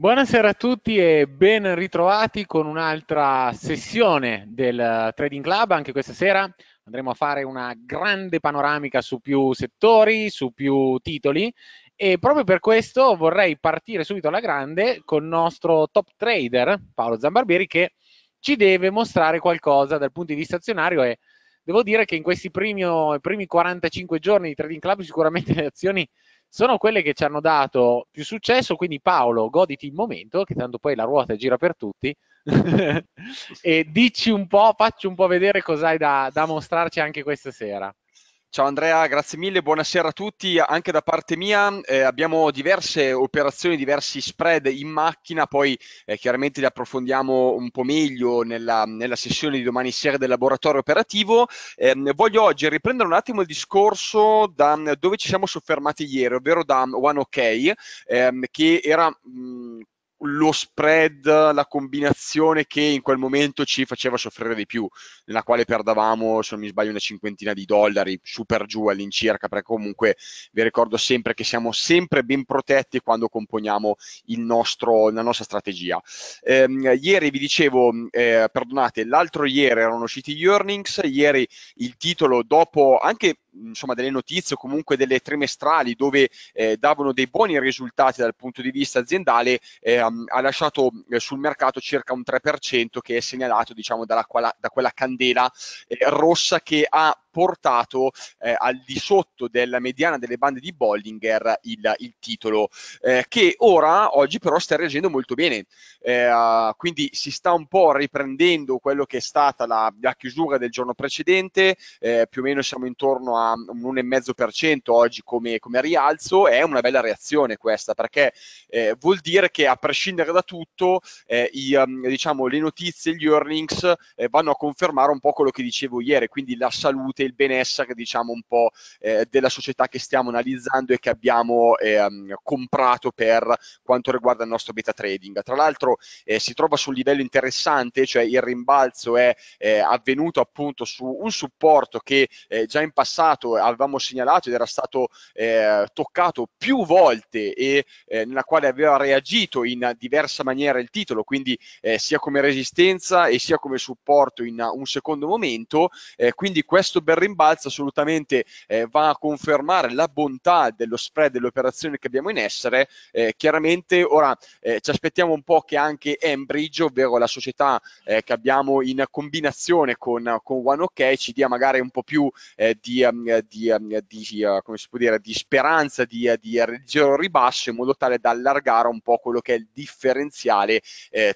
Buonasera a tutti e ben ritrovati con un'altra sessione del eh, Trading Club. Anche questa sera andremo a fare una grande panoramica su più settori, su più titoli e proprio per questo vorrei partire subito alla grande con il nostro top trader Paolo Zambarbieri che ci deve mostrare qualcosa dal punto di vista azionario e devo dire che in questi primi, primi 45 giorni di Trading Club sicuramente le azioni sono quelle che ci hanno dato più successo, quindi Paolo, goditi il momento, che tanto poi la ruota gira per tutti, e dici un po', facci un po' vedere cos'hai da, da mostrarci anche questa sera. Ciao Andrea, grazie mille, buonasera a tutti. Anche da parte mia eh, abbiamo diverse operazioni, diversi spread in macchina, poi eh, chiaramente li approfondiamo un po' meglio nella, nella, sessione di domani sera del laboratorio operativo. Eh, voglio oggi riprendere un attimo il discorso da dove ci siamo soffermati ieri, ovvero da One OK, ehm, che era... Mh, lo spread, la combinazione che in quel momento ci faceva soffrire di più, nella quale perdavamo, se non mi sbaglio, una cinquantina di dollari, super giù all'incirca, perché comunque vi ricordo sempre che siamo sempre ben protetti quando componiamo il nostro, la nostra strategia. Eh, ieri vi dicevo, eh, perdonate, l'altro ieri erano usciti gli earnings, ieri il titolo dopo anche insomma, delle notizie o comunque delle trimestrali dove eh, davano dei buoni risultati dal punto di vista aziendale, eh, ha lasciato eh, sul mercato circa un 3% che è segnalato diciamo, dalla, da quella candela eh, rossa che ha portato eh, al di sotto della mediana delle bande di Bollinger il, il titolo, eh, che ora, oggi però, sta reagendo molto bene. Eh, quindi si sta un po' riprendendo quello che è stata la, la chiusura del giorno precedente, eh, più o meno siamo intorno a un 1,5% oggi come, come, rialzo, è una bella reazione questa, perché eh, vuol dire che a prescindere da tutto, eh, i, um, diciamo, le notizie, gli earnings vanno a confermare un po' quello che dicevo ieri, quindi la salute, il benessere, diciamo, un po' eh, della società che stiamo analizzando e che abbiamo ehm, comprato per quanto riguarda il nostro beta trading. Tra l'altro eh, si trova su un livello interessante, cioè il rimbalzo è eh, avvenuto appunto su un supporto che eh, già in passato avevamo segnalato ed era stato eh, toccato più volte e eh, nella quale aveva reagito in diversa maniera il titolo, quindi sia come resistenza e sia come supporto in un secondo momento. quindi questo bel rimbalzo assolutamente eh, va a confermare la bontà dello spread dell'operazione che abbiamo in essere. Eh, chiaramente ora eh, ci aspettiamo un po' che anche Enbridge ovvero la società eh, che abbiamo in combinazione con, con One ci dia magari un po' più eh, di, um, di, um, di, uh, dire, di, speranza di, di leggero ribasso in modo tale da allargare un po' quello che è il differenziale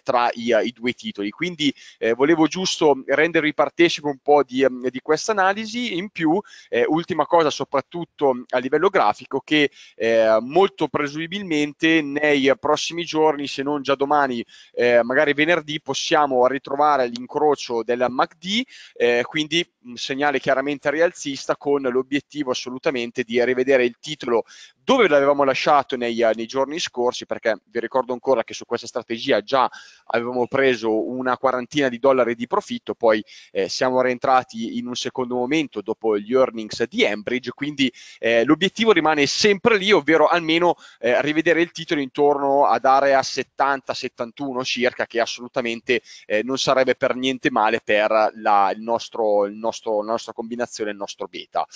tra i, i, due titoli. Quindi volevo giusto rendervi partecipe un po' di, mm, di questa analisi analisi in più, eh, ultima cosa soprattutto a livello grafico, che eh, molto presumibilmente nei prossimi giorni, se non già domani, eh, magari venerdì, possiamo ritrovare l'incrocio del MACD, eh, quindi un segnale chiaramente rialzista con l'obiettivo assolutamente di rivedere il titolo dove l'avevamo lasciato nei, eh, nei, giorni scorsi, perché vi ricordo ancora che su questa strategia già avevamo preso una quarantina di dollari di profitto, poi eh, siamo rientrati in un secondo momento dopo gli earnings di Embridge, quindi eh, l'obiettivo rimane sempre lì, ovvero almeno eh, rivedere il titolo intorno ad area 70-71 circa, che assolutamente eh, non sarebbe per niente male per la, il nostro, il nostro nostro, la nostra combinazione, il nostro beta.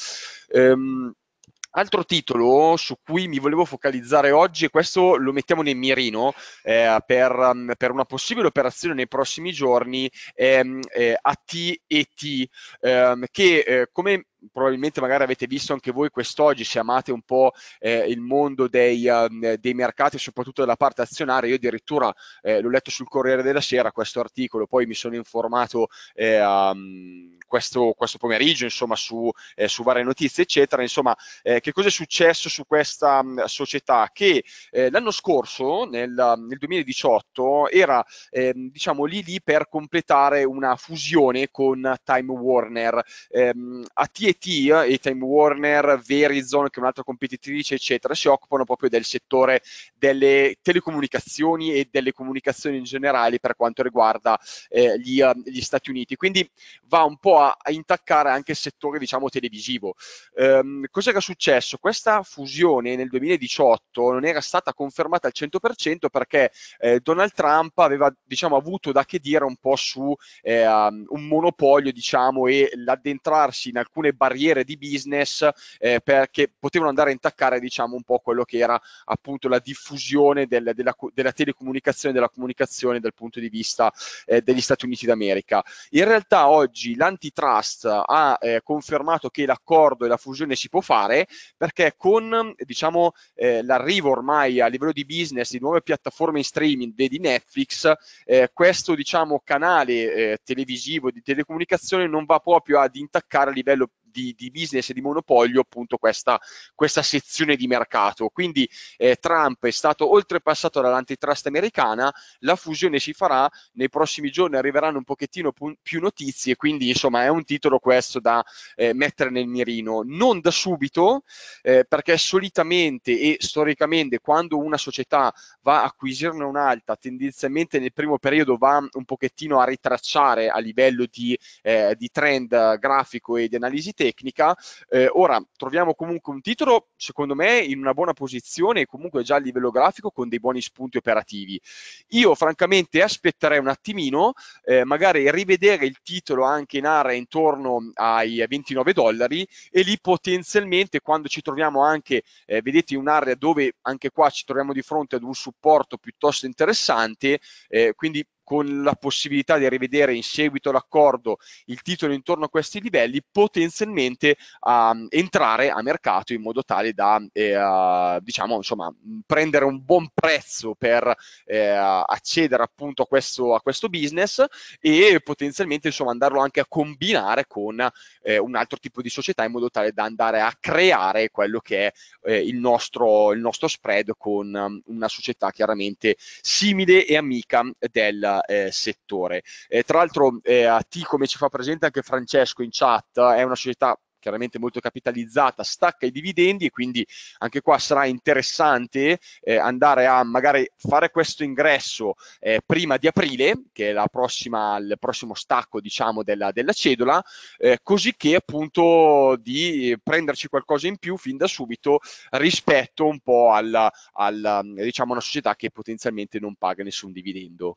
Ehm, altro titolo su cui mi volevo focalizzare oggi, e questo lo mettiamo nel mirino eh, per, um, per, una possibile operazione nei prossimi giorni, è, è mm, eh, AT&T, ehm, che eh, come probabilmente magari avete visto anche voi quest'oggi, se amate un po' eh, il mondo dei, um, dei, mercati, soprattutto della parte azionaria, io addirittura eh, l'ho letto sul Corriere della Sera questo articolo, poi mi sono informato eh, um, questo, questo, pomeriggio, insomma, su, eh, su, varie notizie, eccetera. Insomma, eh, che cosa è successo su questa um, società che eh, l'anno scorso, nel, mm, nel 2018, era, ehm, diciamo, lì lì per completare una fusione con Time Warner. Ehm, a TET AT e Time Warner, Verizon, che è un'altra competitrice, eccetera, si occupano proprio del settore delle telecomunicazioni e delle comunicazioni in generale per quanto riguarda eh, gli, eh, gli, Stati Uniti. Quindi va un po' a, a intaccare anche il settore, diciamo, televisivo. Ehm, è successo? Questa fusione nel 2018 non era stata confermata al 100% perché eh, Donald Trump aveva, diciamo, avuto da che dire un po' su eh, um, un monopolio, diciamo, e l'addentrarsi in alcune barriere di business eh, perché potevano andare a intaccare diciamo un po' quello che era appunto la diffusione del, della, della, telecomunicazione, della comunicazione dal punto di vista eh, degli Stati Uniti d'America. In realtà oggi l'antitrust ha eh, confermato che l'accordo e la fusione si può fare perché con diciamo eh, l'arrivo ormai a livello di business di nuove piattaforme in streaming di Netflix, eh, questo diciamo canale eh, televisivo di telecomunicazione non va proprio ad intaccare a livello di, di business e di monopolio appunto questa, questa sezione di mercato. Quindi eh, Trump è stato oltrepassato dall'antitrust americana, la fusione si farà, nei prossimi giorni arriveranno un pochettino più notizie, quindi insomma è un titolo questo da eh, mettere nel mirino. Non da subito, eh, perché solitamente e storicamente quando una società va a acquisirne un'altra, tendenzialmente nel primo periodo va un pochettino a ritracciare a livello di, eh, di trend eh, grafico e di analisi tecnica, tecnica. Eh, ora troviamo comunque un titolo, secondo me, in una buona posizione, comunque già a livello grafico con dei buoni spunti operativi. Io francamente aspetterei un attimino, eh, magari rivedere il titolo anche in area intorno ai 29 dollari e lì potenzialmente quando ci troviamo anche, eh, vedete, in un'area dove anche qua ci troviamo di fronte ad un supporto piuttosto interessante, eh, quindi con la possibilità di rivedere in seguito l'accordo il titolo intorno a questi livelli, potenzialmente um, entrare a mercato in modo tale da eh, uh, diciamo, insomma, prendere un buon prezzo per eh, accedere appunto a questo, a questo, business e potenzialmente insomma, andarlo anche a combinare con eh, un altro tipo di società in modo tale da andare a creare quello che è eh, il, nostro, il nostro spread con um, una società chiaramente simile e amica del eh, settore. Eh, tra l'altro eh, a T, come ci fa presente anche Francesco in chat, è una società chiaramente molto capitalizzata, stacca i dividendi e quindi anche qua sarà interessante eh, andare a magari fare questo ingresso eh, prima di aprile, che è prossima, il prossimo stacco diciamo della, della cedola, eh, così che appunto di prenderci qualcosa in più fin da subito rispetto un po' alla, alla diciamo una società che potenzialmente non paga nessun dividendo.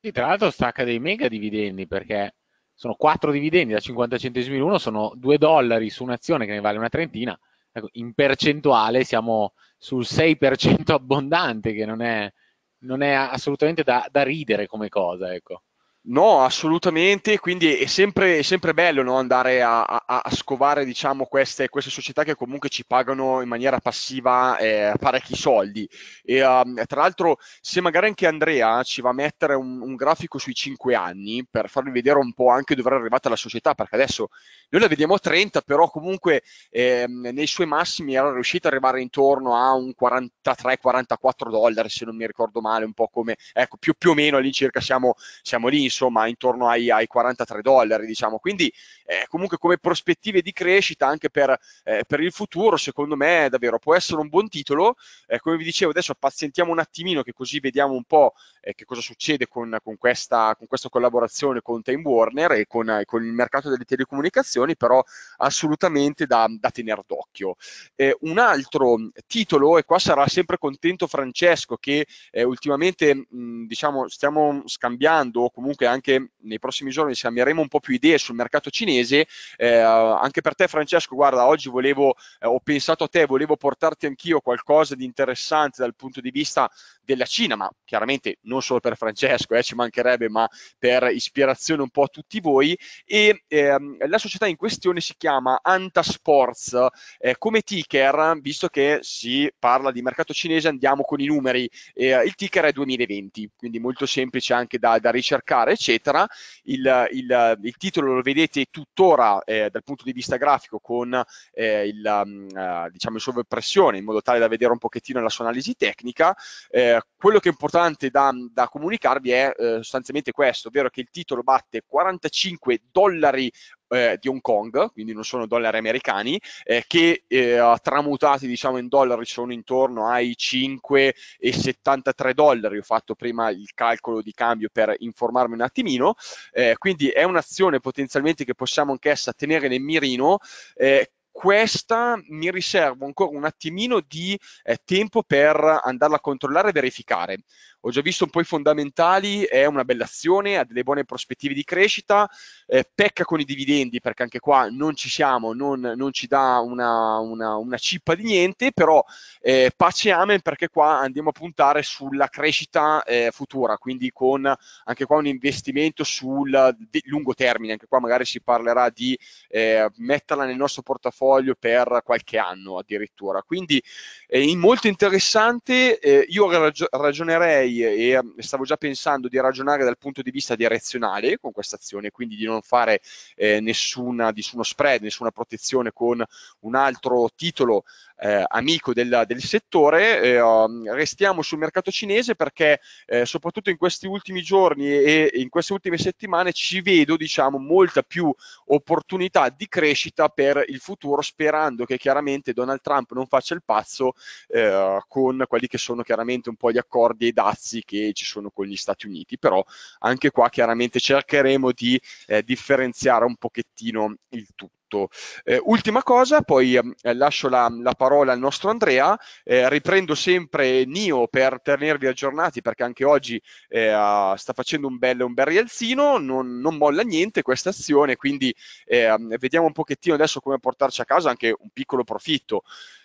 Sì, tra l'altro stacca dei mega dividendi perché sono 4 dividendi da 50 centesimi l'uno, sono 2 dollari su un'azione che ne vale una trentina. Ecco, in percentuale siamo sul 6% abbondante, che non è, non è assolutamente da, da ridere come cosa. Ecco. No, assolutamente, quindi è sempre, è sempre bello no? andare a, a, a scovare diciamo, queste, queste, società che comunque ci pagano in maniera passiva eh, parecchi soldi. E, um, tra l'altro, se magari anche Andrea ci va a mettere un, un grafico sui 5 anni per farvi vedere un po' anche dove è arrivata la società, perché adesso noi la vediamo a 30, però comunque eh, nei suoi massimi era riuscita ad arrivare intorno a un 43-44 dollari, se non mi ricordo male, un po' come, ecco, più, più o meno all'incirca siamo, siamo lì insomma intorno ai, ai 43 dollari diciamo quindi eh, comunque come prospettive di crescita anche per, eh, per, il futuro secondo me davvero può essere un buon titolo eh, come vi dicevo adesso pazientiamo un attimino che così vediamo un po' eh, che cosa succede con, con, questa, con, questa, collaborazione con Time Warner e con, eh, con, il mercato delle telecomunicazioni però assolutamente da, da tenere d'occhio eh, un altro titolo e qua sarà sempre contento Francesco che ultimamente mh, diciamo stiamo scambiando o comunque comunque anche nei prossimi giorni scambieremo un po' più idee sul mercato cinese. Eh, anche per te Francesco, guarda, oggi volevo, eh, ho pensato a te, volevo portarti anch'io qualcosa di interessante dal punto di vista della Cina, ma chiaramente non solo per Francesco, eh, ci mancherebbe, ma per ispirazione un po' a tutti voi. E ehm, la società in questione si chiama Anta Antasports. Eh, come ticker, visto che si parla di mercato cinese, andiamo con i numeri. Eh, il ticker è 2020, quindi molto semplice anche da, da ricercare fare, eccetera. Il, il, il titolo lo vedete tuttora eh, dal punto di vista grafico con eh, il, mm, eh, diciamo in sovraimpressione, in modo tale da vedere un pochettino la sua analisi tecnica. Eh, quello che è importante da, da comunicarvi è eh, sostanzialmente questo, ovvero che il titolo batte 45 dollari eh, di Hong Kong, quindi non sono dollari americani, eh, che eh, tramutati diciamo in dollari sono intorno ai 5,73 dollari. Ho fatto prima il calcolo di cambio per informarmi un attimino. Eh, quindi è un'azione potenzialmente che possiamo anch'essa tenere nel mirino eh, questa mi riservo ancora un attimino di eh, tempo per andarla a controllare e verificare. Ho già visto un po' i fondamentali, è una bella azione, ha delle buone prospettive di crescita, eh, pecca con i dividendi perché anche qua non ci siamo, non, non ci dà una, una, una, cippa di niente, però eh, pace amen perché qua andiamo a puntare sulla crescita eh, futura, quindi con anche qua un investimento sul lungo termine, anche qua magari si parlerà di eh, metterla nel nostro portafoglio per qualche anno addirittura. Quindi è eh, molto interessante, eh, io ragionerei direi, e stavo già pensando di ragionare dal punto di vista direzionale con questa azione, quindi di non fare eh, nessuna, nessuno spread, nessuna protezione con un altro titolo eh, amico del, del settore, eh, mm, restiamo sul mercato cinese perché eh, soprattutto in questi ultimi giorni e in queste ultime settimane ci vedo diciamo molta più opportunità di crescita per il futuro sperando che chiaramente Donald Trump non faccia il pazzo eh, con quelli che sono chiaramente un po' gli accordi e i dazi che ci sono con gli Stati Uniti, però anche qua chiaramente cercheremo di eh, differenziare un pochettino il tutto tutto. Eh, ultima cosa, poi eh, lascio la, la, parola al nostro Andrea, eh, riprendo sempre Nio per tenervi aggiornati perché anche oggi eh, sta facendo un bel, un bel rialzino, non, non, molla niente questa azione, quindi ehm, vediamo un pochettino adesso come portarci a casa anche un piccolo profitto.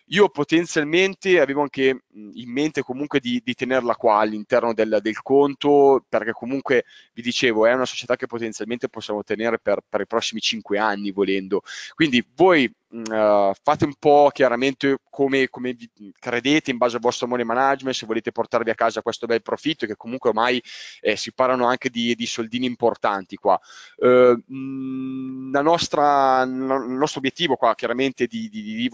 Io potenzialmente avevo anche in mente comunque di, di tenerla qua all'interno del, del, conto, perché comunque, vi dicevo, è una società che potenzialmente possiamo tenere per, per i prossimi cinque anni volendo. Quindi voi Uh, fate un po' chiaramente come, come credete in base al vostro money management, se volete portarvi a casa questo bel profitto, che comunque ormai eh, si parlano anche di, di soldini importanti qua. Uh, nostra, no, il nostro obiettivo qua chiaramente è di, di, di,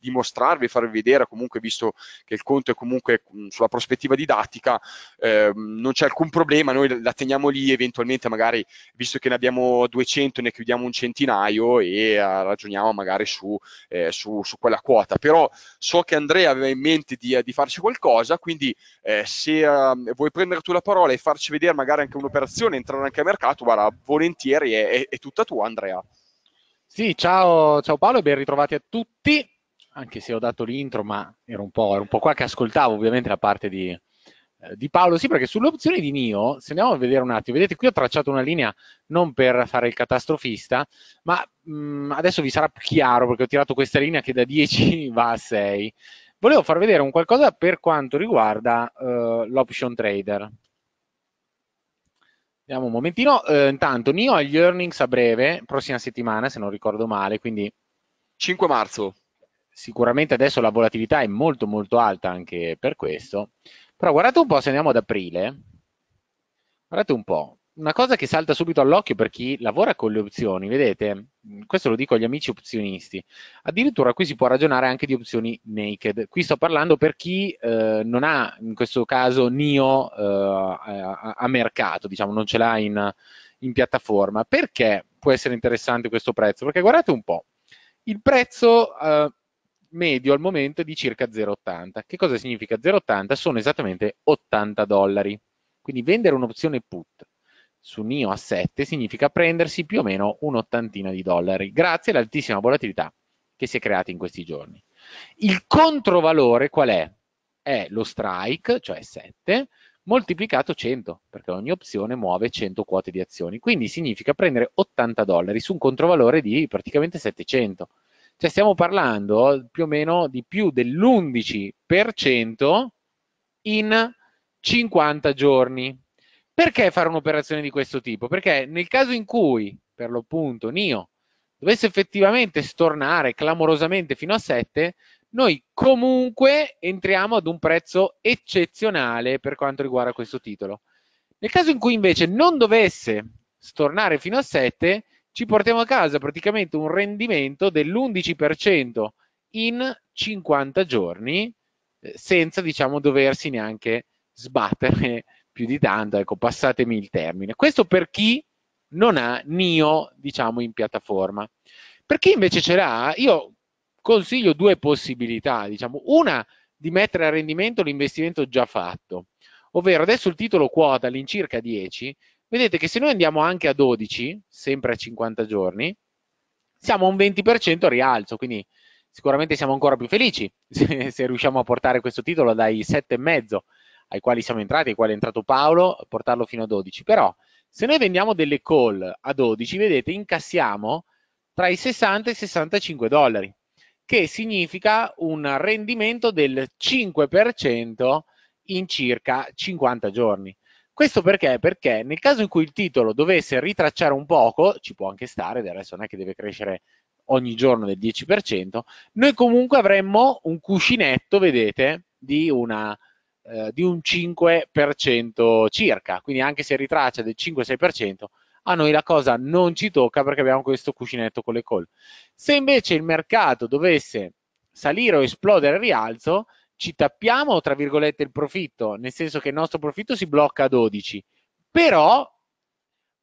dimostrarvi, farvi vedere, comunque visto che il conto è comunque sulla prospettiva didattica, eh, non c'è alcun problema, noi la teniamo lì, eventualmente magari, visto che ne abbiamo 200, ne chiudiamo un centinaio e eh, ragioniamo magari magari su, eh, su, su, quella quota. Però so che Andrea aveva in mente di, di farci qualcosa, quindi eh, se uh, vuoi prendere tu la parola e farci vedere magari anche un'operazione, entrare anche a mercato, guarda, volentieri è, è, è tutta tua Andrea. Sì, ciao, ciao Paolo e ben ritrovati a tutti, anche se ho dato l'intro, ma ero un, ero un po' qua che ascoltavo ovviamente la parte di, eh, di Paolo, sì, perché sulle opzioni di NIO, se andiamo a vedere un attimo, vedete qui ho tracciato una linea non per fare il catastrofista, ma mh, mm, adesso vi sarà più chiaro perché ho tirato questa linea che da 10 va a 6. Volevo far vedere un qualcosa per quanto riguarda uh, l'option trader. Vediamo un momentino, uh, intanto NIO ha gli earnings a breve, prossima settimana se non ricordo male, quindi... 5 marzo. Sicuramente adesso la volatilità è molto molto alta anche per questo. Però guardate un po', se andiamo ad aprile, guardate un po', una cosa che salta subito all'occhio per chi lavora con le opzioni, vedete, mm, questo lo dico agli amici opzionisti, addirittura qui si può ragionare anche di opzioni naked, qui sto parlando per chi eh, non ha in questo caso NIO eh, a, a, mercato, diciamo non ce l'ha in, in, piattaforma, perché può essere interessante questo prezzo? Perché guardate un po', il prezzo eh, medio al momento è di circa 0,80. Che cosa significa 0,80? Sono esattamente 80 dollari. Quindi vendere un'opzione put su NIO a 7 significa prendersi più o meno un'ottantina di dollari, grazie all'altissima volatilità che si è creata in questi giorni. Il controvalore qual è? È lo strike, cioè 7, moltiplicato 100, perché ogni opzione muove 100 quote di azioni. Quindi significa prendere 80 dollari su un controvalore di praticamente 700. Cioè stiamo parlando più o meno di più dell'11% in 50 giorni. Perché fare un'operazione di questo tipo? Perché nel caso in cui, per l'appunto, NIO dovesse effettivamente stornare clamorosamente fino a 7, noi comunque entriamo ad un prezzo eccezionale per quanto riguarda questo titolo. Nel caso in cui invece non dovesse stornare fino a 7, ci portiamo a casa praticamente un rendimento dell'11% in 50 giorni eh, senza diciamo doversi neanche sbattere più di tanto, ecco, passatemi il termine. Questo per chi non ha NIO, diciamo, in piattaforma. Per chi invece ce l'ha, io consiglio due possibilità, diciamo, una di mettere a rendimento l'investimento già fatto, ovvero adesso il titolo quota all'incirca 10, vedete che se noi andiamo anche a 12, sempre a 50 giorni, siamo a un 20% rialzo, quindi sicuramente siamo ancora più felici se, se riusciamo a portare questo titolo dai 7,5 ai quali siamo entrati, ai quali è entrato Paolo, portarlo fino a 12. Però se noi vendiamo delle call a 12, vedete, incassiamo tra i 60 e i 65 dollari, che significa un rendimento del 5% in circa 50 giorni. Questo perché? Perché nel caso in cui il titolo dovesse ritracciare un poco, ci può anche stare, del resto non è che deve crescere ogni giorno del 10%, noi comunque avremmo un cuscinetto, vedete, di, una, eh, di un 5% circa, quindi anche se ritraccia del 5-6%, a noi la cosa non ci tocca perché abbiamo questo cuscinetto con le call. Se invece il mercato dovesse salire o esplodere al rialzo, ci tappiamo, tra virgolette, il profitto, nel senso che il nostro profitto si blocca a 12, però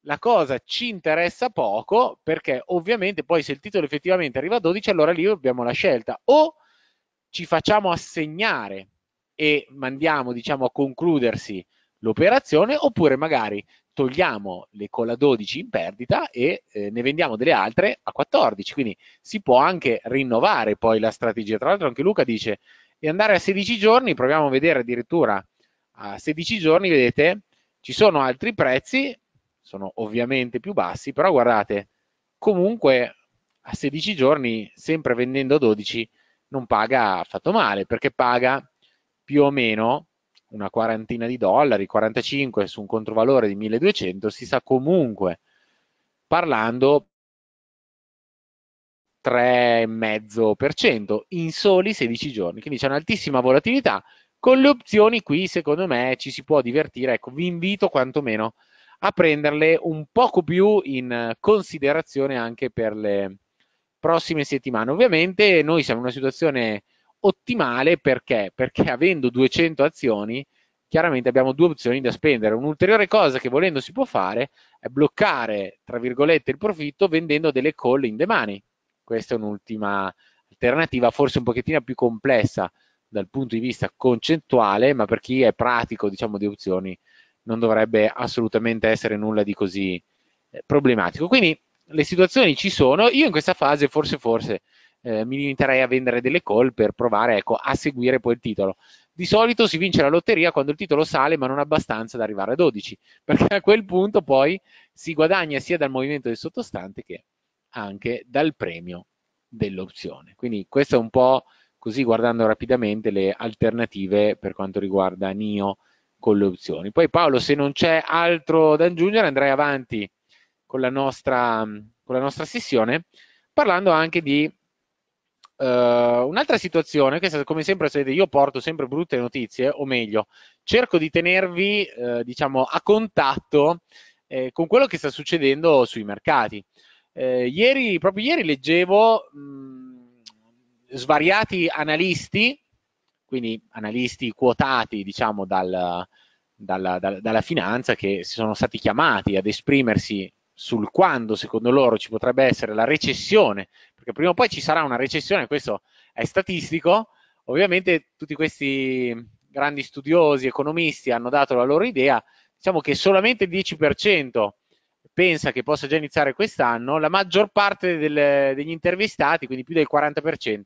la cosa ci interessa poco perché ovviamente poi se il titolo effettivamente arriva a 12 allora lì abbiamo la scelta o ci facciamo assegnare e mandiamo diciamo a concludersi l'operazione oppure magari togliamo le colla 12 in perdita e eh, ne vendiamo delle altre a 14 quindi si può anche rinnovare poi la strategia tra l'altro anche Luca dice e andare a 16 giorni, proviamo a vedere addirittura a 16 giorni, vedete, ci sono altri prezzi, sono ovviamente più bassi, però guardate, comunque a 16 giorni, sempre vendendo 12, non paga affatto male, perché paga più o meno una quarantina di dollari, 45 su un controvalore di 1200, si sa comunque parlando 3,5% in soli 16 giorni, quindi c'è un'altissima volatilità. Con le opzioni qui, secondo me, ci si può divertire. Ecco, vi invito quantomeno a prenderle un poco più in considerazione anche per le prossime settimane. Ovviamente noi siamo in una situazione ottimale perché? Perché avendo 200 azioni, chiaramente abbiamo due opzioni da spendere. Un'ulteriore cosa che volendo si può fare è bloccare, tra virgolette, il profitto vendendo delle call in the money questa è un'ultima alternativa, forse un pochettino più complessa dal punto di vista concettuale, ma per chi è pratico, diciamo, di opzioni, non dovrebbe assolutamente essere nulla di così eh, problematico. Quindi le situazioni ci sono, io in questa fase forse forse eh, mi limiterei a vendere delle call per provare ecco, a seguire poi il titolo. Di solito si vince la lotteria quando il titolo sale ma non abbastanza da arrivare a 12, perché a quel punto poi si guadagna sia dal movimento del sottostante che anche dal premio dell'opzione. Quindi questo è un po' così guardando rapidamente le alternative per quanto riguarda NIO con le opzioni. Poi Paolo, se non c'è altro da aggiungere, andrei avanti con la nostra, con la nostra sessione parlando anche di uh, un'altra situazione, che come sempre sapete io porto sempre brutte notizie, o meglio, cerco di tenervi uh, diciamo, a contatto eh, con quello che sta succedendo sui mercati. Eh, ieri, proprio ieri leggevo mh, svariati analisti, quindi analisti quotati diciamo dal, dalla, dalla, dalla finanza che si sono stati chiamati ad esprimersi sul quando secondo loro ci potrebbe essere la recessione, perché prima o poi ci sarà una recessione, questo è statistico, ovviamente tutti questi grandi studiosi, economisti hanno dato la loro idea, diciamo che solamente il 10% pensa che possa già iniziare quest'anno, la maggior parte del, degli intervistati, quindi più del 40%,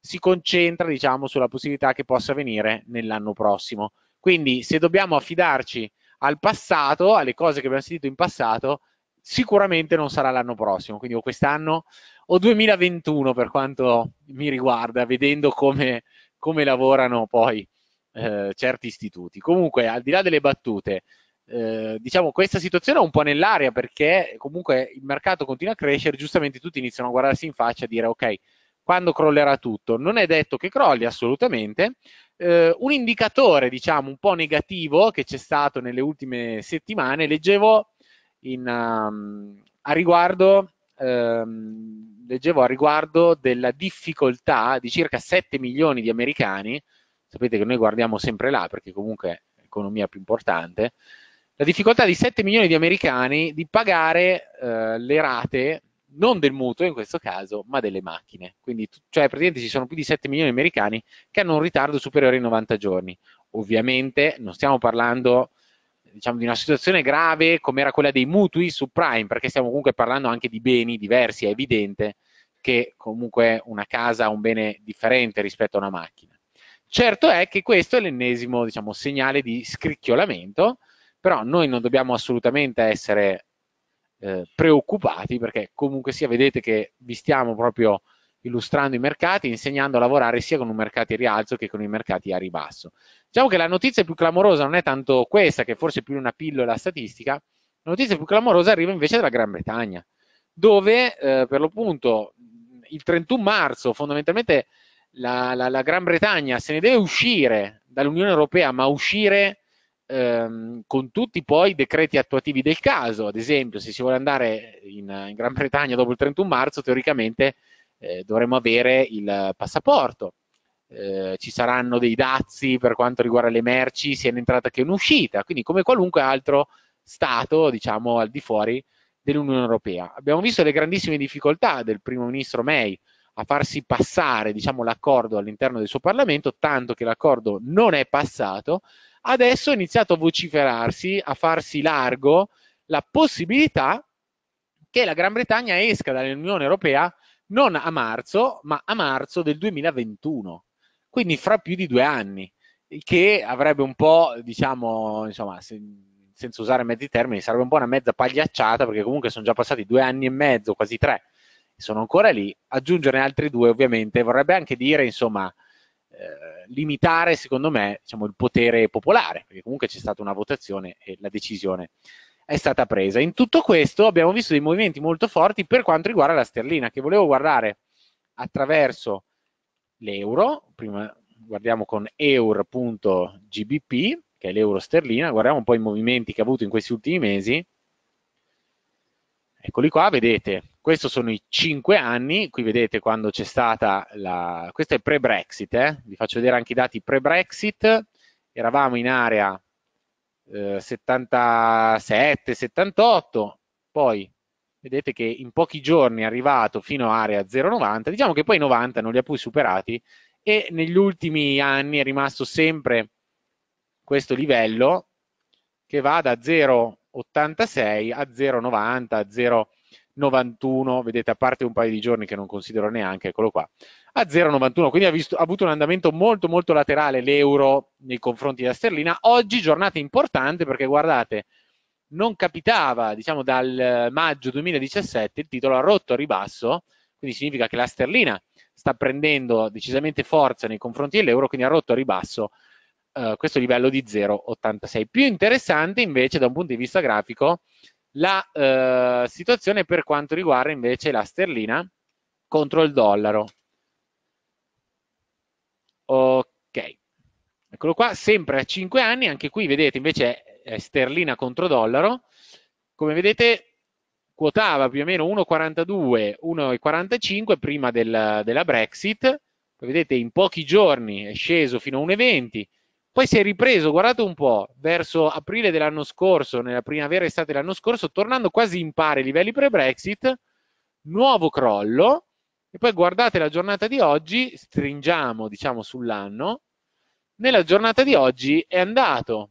si concentra diciamo, sulla possibilità che possa venire nell'anno prossimo. Quindi se dobbiamo affidarci al passato, alle cose che abbiamo sentito in passato, sicuramente non sarà l'anno prossimo, quindi o quest'anno o 2021 per quanto mi riguarda, vedendo come, come lavorano poi eh, certi istituti. Comunque, al di là delle battute, eh, diciamo questa situazione è un po' nell'aria perché comunque il mercato continua a crescere, giustamente tutti iniziano a guardarsi in faccia e dire ok, quando crollerà tutto? Non è detto che crolli assolutamente. Eh, un indicatore, diciamo, un po' negativo che c'è stato nelle ultime settimane, leggevo in, um, a riguardo Ehm, leggevo a riguardo della difficoltà di circa 7 milioni di americani, sapete che noi guardiamo sempre là perché comunque è l'economia più importante, la difficoltà di 7 milioni di americani di pagare eh, le rate non del mutuo in questo caso, ma delle macchine. Quindi, cioè, praticamente ci sono più di 7 milioni di americani che hanno un ritardo superiore ai 90 giorni. Ovviamente non stiamo parlando diciamo, di una situazione grave come era quella dei mutui subprime, perché stiamo comunque parlando anche di beni diversi, è evidente che comunque una casa ha un bene differente rispetto a una macchina. Certo è che questo è l'ennesimo diciamo, segnale di scricchiolamento però noi non dobbiamo assolutamente essere eh, preoccupati perché comunque sia vedete che vi stiamo proprio illustrando i mercati, insegnando a lavorare sia con un mercato a rialzo che con i mercati a ribasso. Diciamo che la notizia più clamorosa non è tanto questa, che forse è più una pillola statistica, la notizia più clamorosa arriva invece dalla Gran Bretagna, dove eh, per l'appunto il 31 marzo fondamentalmente la, la, la Gran Bretagna se ne deve uscire dall'Unione Europea, ma uscire ehm, con tutti poi i decreti attuativi del caso, ad esempio se si vuole andare in, in Gran Bretagna dopo il 31 marzo teoricamente eh, dovremmo avere il passaporto, eh, ci saranno dei dazi per quanto riguarda le merci sia in entrata che in uscita, quindi come qualunque altro Stato diciamo al di fuori dell'Unione Europea. Abbiamo visto le grandissime difficoltà del primo ministro May a farsi passare diciamo, l'accordo all'interno del suo Parlamento, tanto che l'accordo non è passato adesso è iniziato a vociferarsi, a farsi largo la possibilità che la Gran Bretagna esca dall'Unione Europea non a marzo, ma a marzo del 2021, quindi fra più di due anni, che avrebbe un po', diciamo, insomma, se, senza usare mezzi termini, sarebbe un po' una mezza pagliacciata, perché comunque sono già passati due anni e mezzo, quasi tre, sono ancora lì, aggiungerne altri due ovviamente vorrebbe anche dire, insomma, eh, limitare, secondo me, diciamo, il potere popolare, perché comunque c'è stata una votazione e la decisione è stata presa. In tutto questo abbiamo visto dei movimenti molto forti per quanto riguarda la sterlina, che volevo guardare attraverso l'euro, prima guardiamo con euro.gbp, che è l'euro sterlina, guardiamo un po' i movimenti che ha avuto in questi ultimi mesi, Eccoli qua, vedete, questi sono i 5 anni, qui vedete quando c'è stata la... questo è pre-Brexit, eh? vi faccio vedere anche i dati pre-Brexit, eravamo in area eh, 77-78, poi vedete che in pochi giorni è arrivato fino a area 0,90, diciamo che poi 90 non li ha più superati e negli ultimi anni è rimasto sempre questo livello che va da 0,90 86 a 0,90 a 0,91 vedete a parte un paio di giorni che non considero neanche eccolo qua a 0,91 quindi ha, visto, ha avuto un andamento molto molto laterale l'euro nei confronti della sterlina oggi giornata importante perché guardate non capitava diciamo dal maggio 2017 il titolo ha rotto a ribasso quindi significa che la sterlina sta prendendo decisamente forza nei confronti dell'euro quindi ha rotto a ribasso eh, questo livello di 0,86. Più interessante invece da un punto di vista grafico la eh, situazione per quanto riguarda invece la sterlina contro il dollaro. Ok, eccolo qua, sempre a 5 anni, anche qui vedete invece è sterlina contro dollaro, come vedete quotava più o meno 1,42, 1,45 prima del, della Brexit, vedete in pochi giorni è sceso fino a 1,20, poi si è ripreso, guardate un po', verso aprile dell'anno scorso, nella primavera estate dell'anno scorso, tornando quasi in pari livelli pre-Brexit, nuovo crollo, e poi guardate la giornata di oggi, stringiamo diciamo sull'anno, nella giornata di oggi è andato,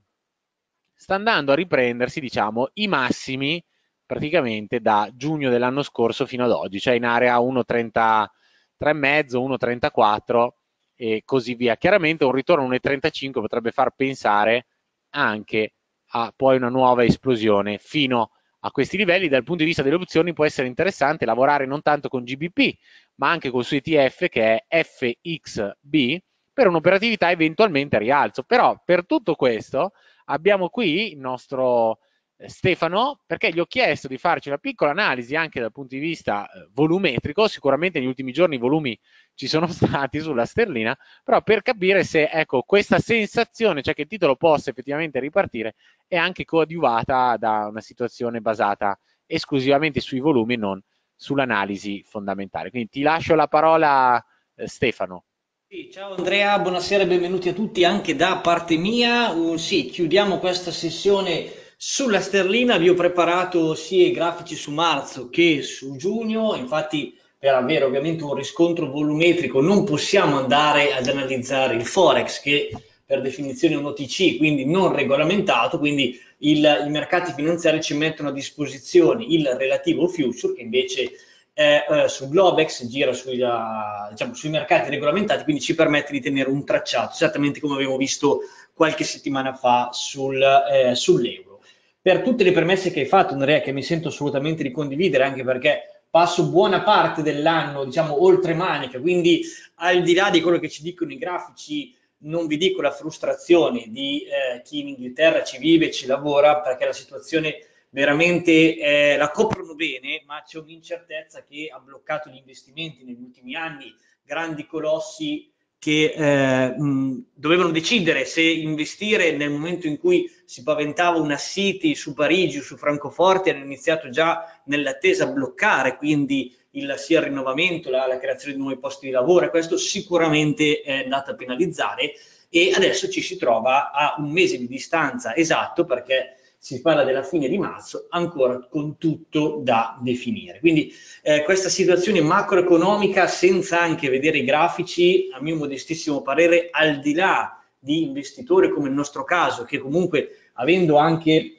sta andando a riprendersi diciamo i massimi praticamente da giugno dell'anno scorso fino ad oggi, cioè in area 1,33,5, 1,34 e così via. Chiaramente un ritorno a 1,35 potrebbe far pensare anche a poi una nuova esplosione fino a questi livelli. Dal punto di vista delle opzioni può essere interessante lavorare non tanto con GBP, ma anche col suo ETF che è FXB per un'operatività eventualmente a rialzo. Però per tutto questo abbiamo qui il nostro Stefano perché gli ho chiesto di farci una piccola analisi anche dal punto di vista eh, volumetrico, sicuramente negli ultimi giorni i volumi ci sono stati sulla sterlina, però per capire se ecco, questa sensazione, cioè che il titolo possa effettivamente ripartire, è anche coadiuvata da una situazione basata esclusivamente sui volumi e non sull'analisi fondamentale. Quindi ti lascio la parola eh, Stefano. Sì, ciao Andrea, buonasera e benvenuti a tutti anche da parte mia. Uh, sì, chiudiamo questa sessione sulla sterlina vi ho preparato sia i grafici su marzo che su giugno, infatti per avere ovviamente un riscontro volumetrico non possiamo andare ad analizzare il forex che per definizione è un OTC, quindi non regolamentato, quindi il, i mercati finanziari ci mettono a disposizione il relativo future che invece eh, eh, su Globex gira sui, uh, eh, diciamo, sui mercati regolamentati, quindi ci permette di tenere un tracciato, esattamente come abbiamo visto qualche settimana fa sul, eh, sull'euro per tutte le premesse che hai fatto, Andrea, che mi sento assolutamente di condividere, anche perché passo buona parte dell'anno, diciamo, oltre manica, quindi al di là di quello che ci dicono i grafici, non vi dico la frustrazione di eh, chi in Inghilterra ci vive, ci lavora, perché la situazione veramente eh, la coprono bene, ma c'è un'incertezza che ha bloccato gli investimenti negli ultimi anni, grandi colossi che eh, mh, dovevano decidere se investire nel momento in cui si paventava una City su Parigi o su Francoforte, hanno iniziato già nell'attesa a bloccare quindi il, sia il rinnovamento, la, la creazione di nuovi posti di lavoro, e questo sicuramente è andato a penalizzare e adesso ci si trova a un mese di distanza esatto perché si parla della fine di marzo, ancora con tutto da definire. Quindi eh, questa situazione macroeconomica, senza anche vedere i grafici, a mio modestissimo parere, al di là di investitori come il nostro caso, che comunque avendo anche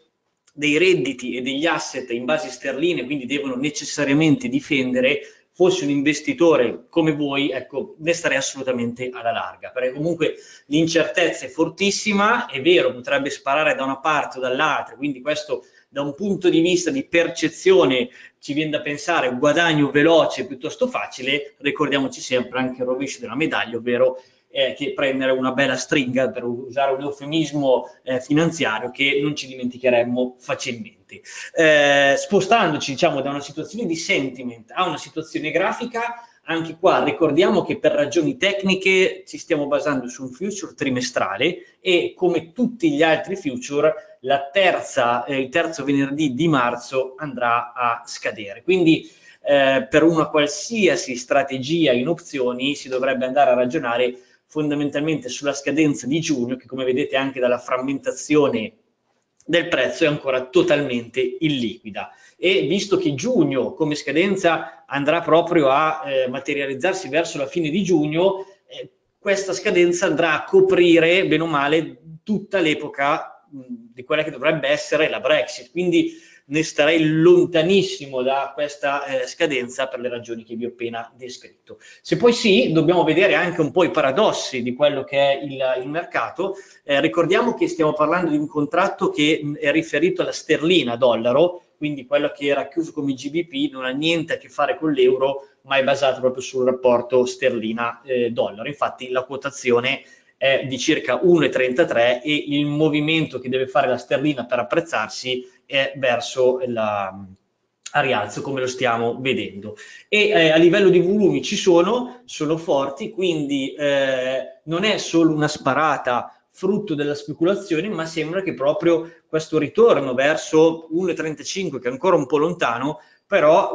dei redditi e degli asset in base sterline, quindi devono necessariamente difendere, fossi un investitore come voi, ecco, ne starei assolutamente alla larga, perché comunque l'incertezza è fortissima, è vero, potrebbe sparare da una parte o dall'altra, quindi questo da un punto di vista di percezione ci viene da pensare un guadagno veloce piuttosto facile, ricordiamoci sempre anche il rovescio della medaglia, ovvero eh, che prendere una bella stringa, per usare un eufemismo eh, finanziario, che non ci dimenticheremmo facilmente. Eh, spostandoci diciamo, da una situazione di sentiment a una situazione grafica, anche qua ricordiamo che per ragioni tecniche ci stiamo basando su un future trimestrale e come tutti gli altri future la terza, eh, il terzo venerdì di marzo andrà a scadere. Quindi eh, per una qualsiasi strategia in opzioni si dovrebbe andare a ragionare fondamentalmente sulla scadenza di giugno che come vedete anche dalla frammentazione del prezzo è ancora totalmente illiquida e visto che giugno come scadenza andrà proprio a eh, materializzarsi verso la fine di giugno eh, questa scadenza andrà a coprire bene o male tutta l'epoca di quella che dovrebbe essere la Brexit quindi ne starei lontanissimo da questa eh, scadenza per le ragioni che vi ho appena descritto. Se poi sì, dobbiamo vedere anche un po' i paradossi di quello che è il, il mercato. Eh, ricordiamo che stiamo parlando di un contratto che è riferito alla sterlina dollaro, quindi quello che era chiuso come GBP non ha niente a che fare con l'euro, ma è basato proprio sul rapporto sterlina-dollaro. Eh, Infatti la quotazione è di circa 1,33 e il movimento che deve fare la sterlina per apprezzarsi è è verso la, a rialzo come lo stiamo vedendo e eh, a livello di volumi ci sono, sono forti quindi eh, non è solo una sparata frutto della speculazione ma sembra che proprio questo ritorno verso 1,35 che è ancora un po' lontano però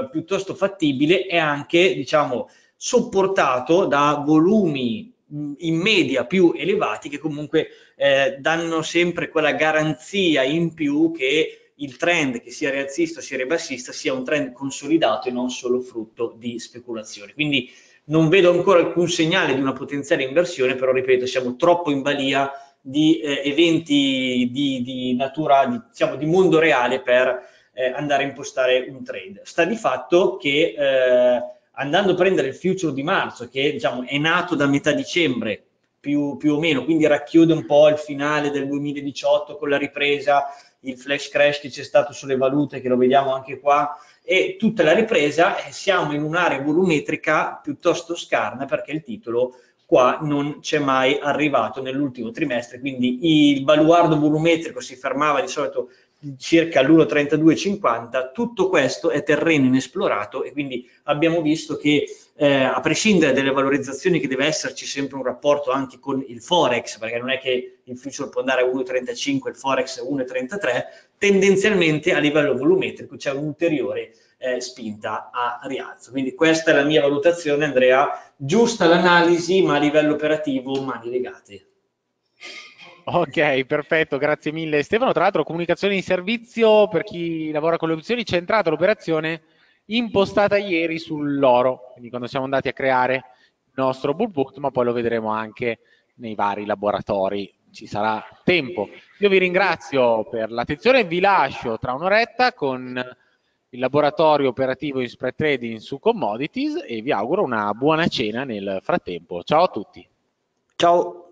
eh, piuttosto fattibile è anche diciamo sopportato da volumi in media più elevati che comunque eh, danno sempre quella garanzia in più che il trend, che sia rialzista o sia ribassista, sia un trend consolidato e non solo frutto di speculazioni. Quindi non vedo ancora alcun segnale di una potenziale inversione, però ripeto, siamo troppo in balia di eh, eventi di, di natura, di, diciamo, di mondo reale per eh, andare a impostare un trade. Sta di fatto che eh, andando a prendere il future di marzo, che diciamo, è nato da metà dicembre, più, più, o meno, quindi racchiude un po' il finale del 2018 con la ripresa, il flash crash che c'è stato sulle valute, che lo vediamo anche qua, e tutta la ripresa siamo in un'area volumetrica piuttosto scarna perché il titolo qua non c'è mai arrivato nell'ultimo trimestre, quindi il baluardo volumetrico si fermava di solito circa l'1,3250, tutto questo è terreno inesplorato e quindi abbiamo visto che eh, a prescindere dalle valorizzazioni che deve esserci sempre un rapporto anche con il Forex, perché non è che il future può andare a 1,35, il Forex 1,33, tendenzialmente a livello volumetrico c'è un'ulteriore eh, spinta a rialzo. Quindi questa è la mia valutazione, Andrea, giusta l'analisi, ma a livello operativo mani legate. Ok, perfetto, grazie mille Stefano. Tra l'altro comunicazione di servizio per chi lavora con le opzioni, c'è entrata l'operazione impostata ieri sull'oro, quindi quando siamo andati a creare il nostro bull book, ma poi lo vedremo anche nei vari laboratori, ci sarà tempo. Io vi ringrazio per l'attenzione, vi lascio tra un'oretta con il laboratorio operativo in spread trading su commodities e vi auguro una buona cena nel frattempo. Ciao a tutti. Ciao.